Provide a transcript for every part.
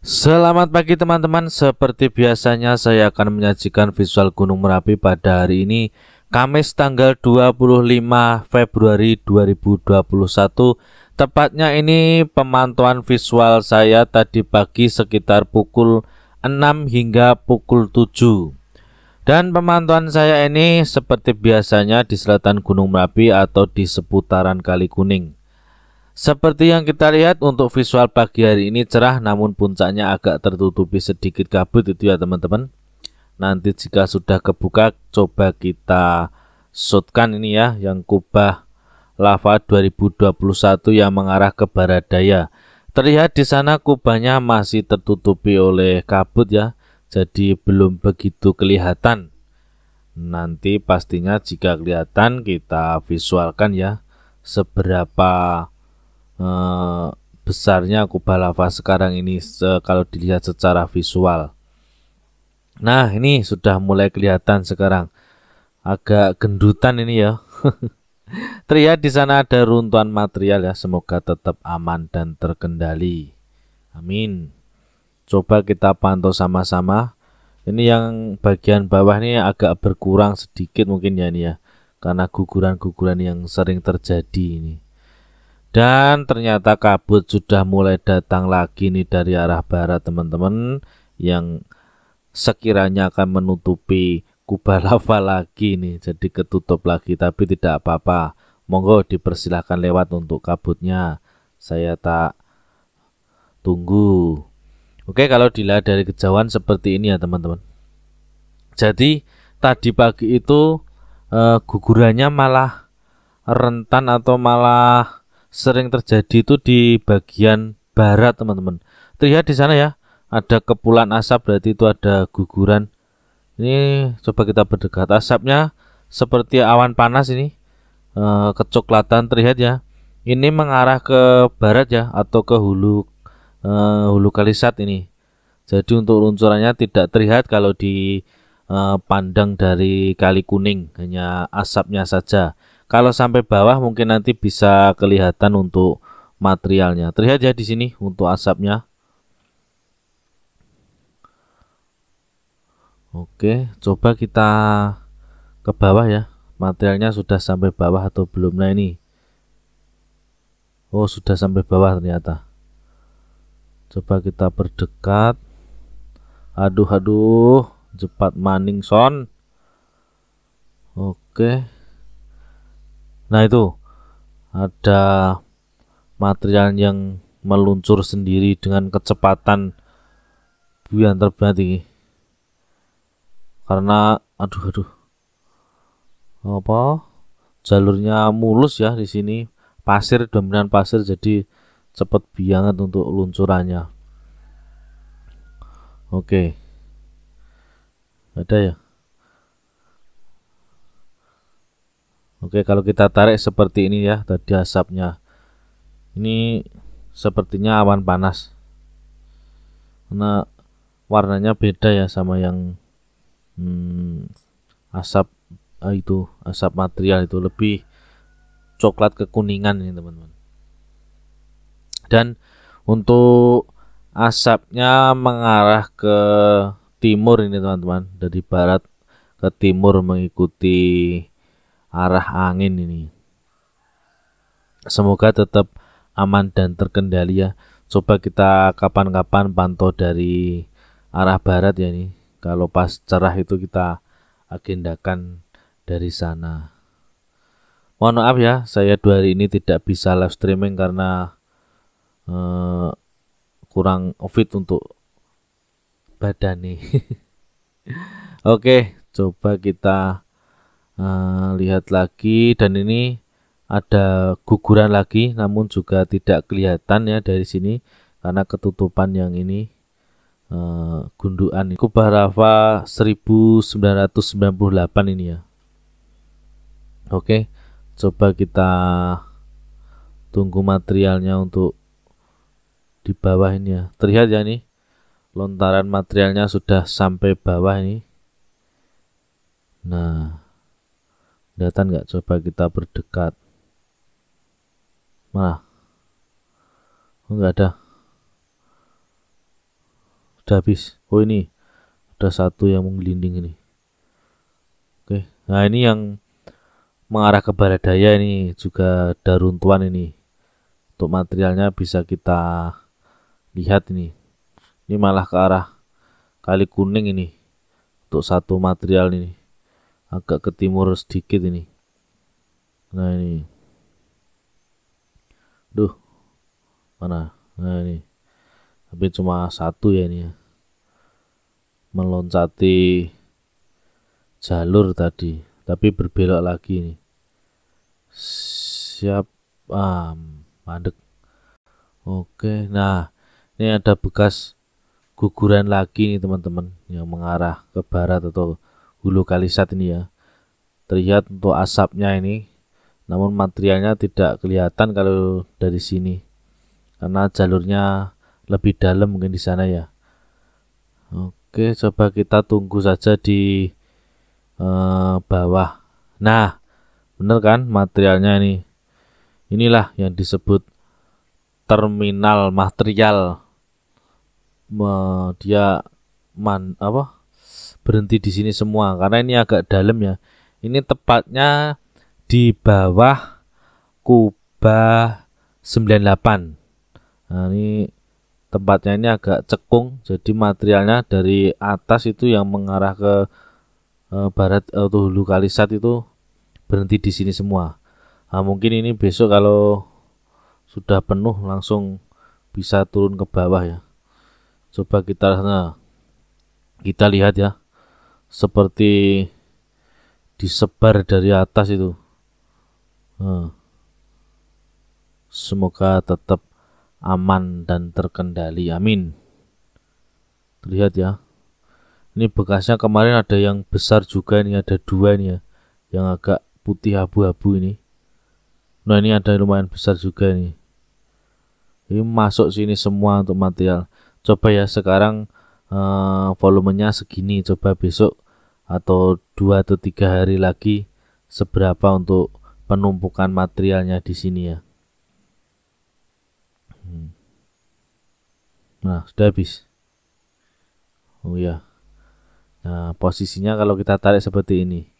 Selamat pagi teman-teman, seperti biasanya saya akan menyajikan visual Gunung Merapi pada hari ini Kamis tanggal 25 Februari 2021 Tepatnya ini pemantauan visual saya tadi pagi sekitar pukul 6 hingga pukul 7 Dan pemantauan saya ini seperti biasanya di selatan Gunung Merapi atau di seputaran Kali Kuning seperti yang kita lihat untuk visual pagi hari ini cerah namun puncaknya agak tertutupi sedikit kabut itu ya teman-teman. Nanti jika sudah kebuka coba kita shotkan ini ya yang kubah lava 2021 yang mengarah ke barat daya. Terlihat di sana kubahnya masih tertutupi oleh kabut ya, jadi belum begitu kelihatan. Nanti pastinya jika kelihatan kita visualkan ya seberapa Eh, besarnya kubah lava sekarang ini se kalau dilihat secara visual. Nah, ini sudah mulai kelihatan sekarang. Agak gendutan ini ya. Terlihat di sana ada runtuhan material ya, semoga tetap aman dan terkendali. Amin. Coba kita pantau sama-sama. Ini yang bagian bawah ini agak berkurang sedikit mungkin ya ini ya, karena guguran-guguran yang sering terjadi ini. Dan ternyata kabut sudah mulai datang lagi nih dari arah barat teman-teman yang sekiranya akan menutupi kubah lava lagi nih jadi ketutup lagi tapi tidak apa-apa monggo dipersilahkan lewat untuk kabutnya saya tak tunggu oke kalau dilihat dari kejauhan seperti ini ya teman-teman jadi tadi pagi itu e, gugurannya malah rentan atau malah sering terjadi itu di bagian barat teman-teman terlihat di sana ya ada kepulan asap berarti itu ada guguran ini coba kita berdekat asapnya seperti awan panas ini eh, kecoklatan terlihat ya ini mengarah ke barat ya atau ke hulu e, hulu kalisat ini jadi untuk luncurannya tidak terlihat kalau di eh, pandang dari kali kuning hanya asapnya saja kalau sampai bawah mungkin nanti bisa kelihatan untuk materialnya. Terlihat ya di sini untuk asapnya. Oke, coba kita ke bawah ya. Materialnya sudah sampai bawah atau belum? Nah ini. Oh, sudah sampai bawah ternyata. Coba kita berdekat. Aduh, aduh. Cepat maning son. Oke. Nah itu ada material yang meluncur sendiri dengan kecepatan buyan ini. karena aduh aduh apa jalurnya mulus ya di sini pasir dominan pasir jadi cepat banget untuk luncurannya oke ada ya Oke, kalau kita tarik seperti ini ya, tadi asapnya. Ini sepertinya awan panas. Karena warnanya beda ya sama yang hmm, asap eh, itu, asap material itu lebih coklat kekuningan ini, teman-teman. Dan untuk asapnya mengarah ke timur ini, teman-teman, dari barat ke timur mengikuti arah angin ini. Semoga tetap aman dan terkendali ya. Coba kita kapan-kapan pantau dari arah barat ya nih. Kalau pas cerah itu kita agendakan dari sana. Mohon maaf ya, saya dua hari ini tidak bisa live streaming karena uh, kurang fit untuk badan nih. Oke, coba kita Eh, lihat lagi dan ini ada guguran lagi namun juga tidak kelihatan ya dari sini karena ketutupan yang ini uh, eh, gundukan kubah Rafa 1998 ini ya oke coba kita tunggu materialnya untuk di bawah ini ya terlihat ya ini lontaran materialnya sudah sampai bawah ini nah Kelihatan nggak coba kita berdekat. Mana? Oh, nggak ada. Udah habis. Oh ini. ada satu yang menggelinding ini. Oke. Nah ini yang mengarah ke barat daya ini juga ada runtuhan ini. Untuk materialnya bisa kita lihat ini. Ini malah ke arah kali kuning ini. Untuk satu material ini agak ke timur sedikit ini nah ini duh mana nah ini tapi cuma satu ya ini ya. meloncati jalur tadi tapi berbelok lagi ini. siap ah mandek oke nah ini ada bekas guguran lagi nih teman-teman yang mengarah ke barat atau hulu kalisat ini ya terlihat untuk asapnya ini namun materialnya tidak kelihatan kalau dari sini karena jalurnya lebih dalam mungkin di sana ya oke coba kita tunggu saja di eh, bawah nah bener kan materialnya ini inilah yang disebut terminal material dia man apa berhenti di sini semua karena ini agak dalam ya. Ini tepatnya di bawah Kuba 98. Nah, ini tempatnya ini agak cekung jadi materialnya dari atas itu yang mengarah ke e, barat atau eh, hulu kalisat itu berhenti di sini semua. Nah, mungkin ini besok kalau sudah penuh langsung bisa turun ke bawah ya. Coba kita sana. kita lihat ya seperti disebar dari atas itu. Hmm. Semoga tetap aman dan terkendali. Amin. Terlihat ya. Ini bekasnya kemarin ada yang besar juga ini ada dua ini ya. Yang agak putih abu-abu ini. Nah ini ada lumayan besar juga ini. Ini masuk sini semua untuk material. Coba ya sekarang eh, volumenya segini coba besok atau dua atau tiga hari lagi seberapa untuk penumpukan materialnya di sini ya hmm. nah sudah habis oh ya nah posisinya kalau kita tarik seperti ini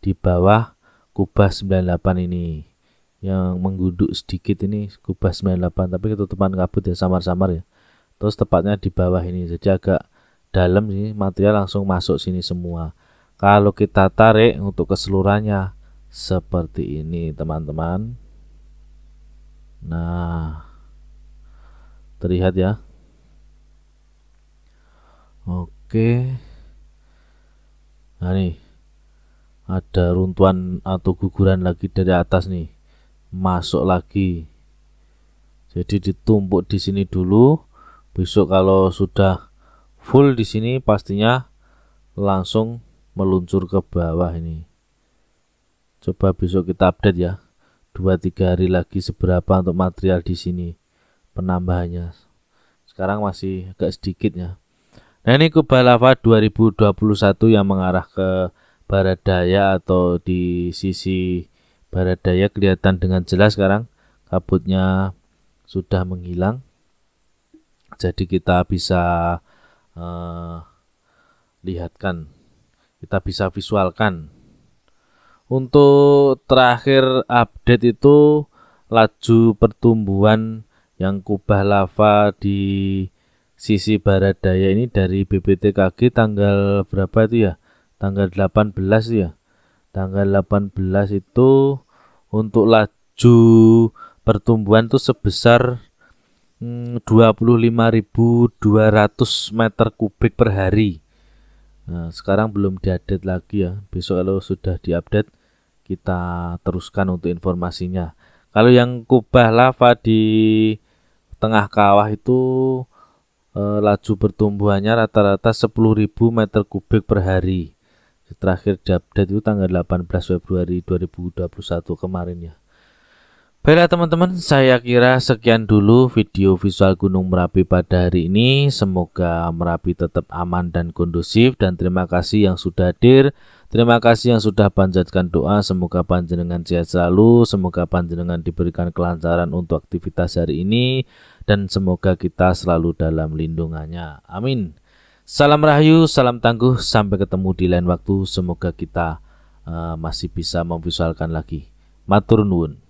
di bawah kubah 98 ini yang menggunduk sedikit ini kubah 98 tapi ketutupan kabut ya samar-samar ya terus tepatnya di bawah ini jadi agak dalam sih material langsung masuk sini semua kalau kita tarik untuk keseluruhannya seperti ini teman-teman nah terlihat ya oke nah nih ada runtuhan atau guguran lagi dari atas nih masuk lagi jadi ditumpuk di sini dulu besok kalau sudah full di sini pastinya langsung meluncur ke bawah ini coba besok kita update ya 2-3 hari lagi seberapa untuk material di sini penambahannya sekarang masih agak sedikit ya nah ini kubah lava 2021 yang mengarah ke barat daya atau di sisi barat daya kelihatan dengan jelas sekarang kabutnya sudah menghilang jadi kita bisa uh, lihatkan kita bisa visualkan untuk terakhir update itu laju pertumbuhan yang kubah lava di sisi barat daya ini dari BPTKG tanggal berapa itu ya tanggal 18 ya tanggal 18 itu untuk laju pertumbuhan itu sebesar 25.200 meter kubik per hari. Nah, sekarang belum diupdate lagi ya. Besok kalau sudah diupdate kita teruskan untuk informasinya. Kalau yang kubah lava di tengah kawah itu eh, laju pertumbuhannya rata-rata 10.000 meter kubik per hari. Terakhir diupdate itu tanggal 18 Februari 2021 kemarin ya. Baiklah teman-teman, saya kira sekian dulu video visual Gunung Merapi pada hari ini. Semoga Merapi tetap aman dan kondusif dan terima kasih yang sudah hadir. Terima kasih yang sudah panjatkan doa. Semoga panjenengan sehat selalu, semoga panjenengan diberikan kelancaran untuk aktivitas hari ini dan semoga kita selalu dalam lindungannya. Amin. Salam rahayu, salam tangguh, sampai ketemu di lain waktu. Semoga kita uh, masih bisa memvisualkan lagi. Matur nuwun.